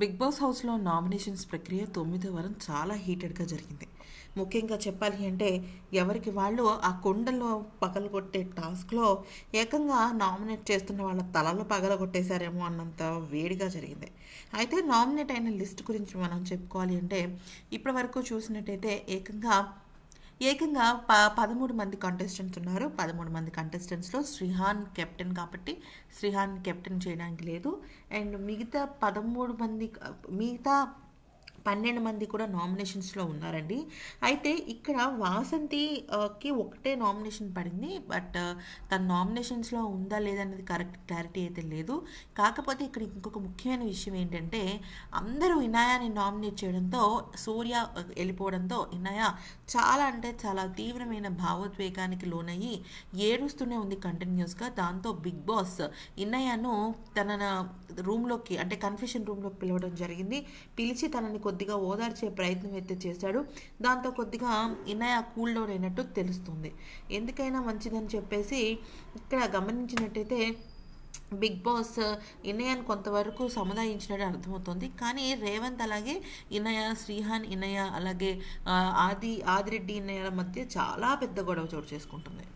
big boss హౌస్లో nominations ప్రక్రియ తొమ్మిదో వారం చాలా హీటెడ్గా జరిగింది ముఖ్యంగా చెప్పాలి అంటే ఎవరికి వాళ్ళు ఆ కుండల్లో పగలగొట్టే టాస్క్లో ఏకంగా నామినేట్ చేస్తున్న వాళ్ళ తలలు పగలగొట్టేశారేమో అన్నంత వేడిగా జరిగింది అయితే నామినేట్ అయిన లిస్ట్ గురించి మనం చెప్పుకోవాలి అంటే ఇప్పటి వరకు చూసినట్టయితే ఏకంగా ఏకంగా ప పదమూడు మంది కంటెస్టెంట్స్ ఉన్నారు పదమూడు మంది కంటెస్టెంట్స్లో శ్రీహాన్ కెప్టెన్ కాబట్టి శ్రీహాన్ కెప్టెన్ చేయడానికి లేదు అండ్ మిగతా పదమూడు మంది మిగతా పన్నెండు మంది కూడా నామినేషన్స్లో ఉన్నారండి అయితే ఇక్కడ వాసంతికి ఒకటే నామినేషన్ పడింది బట్ తన నామినేషన్స్లో ఉందా లేదనేది కరెక్ట్ క్లారిటీ అయితే లేదు కాకపోతే ఇక్కడ ఇంకొక ముఖ్యమైన విషయం ఏంటంటే అందరూ ఇనాయాని నామినేట్ చేయడంతో సూర్య uh, వెళ్ళిపోవడంతో వినాయ చాలా అంటే చాలా తీవ్రమైన భావోద్వేగానికి లోనయ్యి ఏడుస్తూనే ఉంది కంటిన్యూస్గా దాంతో బిగ్ బాస్ ఇన్నయ్యను తన రూమ్లోకి అంటే కన్ఫ్యూషన్ రూమ్లోకి పిలవడం జరిగింది పిలిచి తనని కొద్ది కొద్దిగా ఓదార్చే ప్రయత్నం అయితే చేశాడు దాంతో కొద్దిగా ఇన్నయ్య కూల్ డౌన్ అయినట్టు తెలుస్తుంది ఎందుకైనా మంచిదని చెప్పేసి ఇక్కడ గమనించినట్టయితే బిగ్ బాస్ ఇన్నయ్యను కొంతవరకు సముదాయించినట్టు అర్థమవుతుంది కానీ రేవంత్ అలాగే ఇన్నయ్య శ్రీహాన్ ఇన్నయ్య అలాగే ఆది ఆదిరెడ్డి ఇన్నయ్యల మధ్య చాలా పెద్ద గొడవ చోటు చేసుకుంటుంది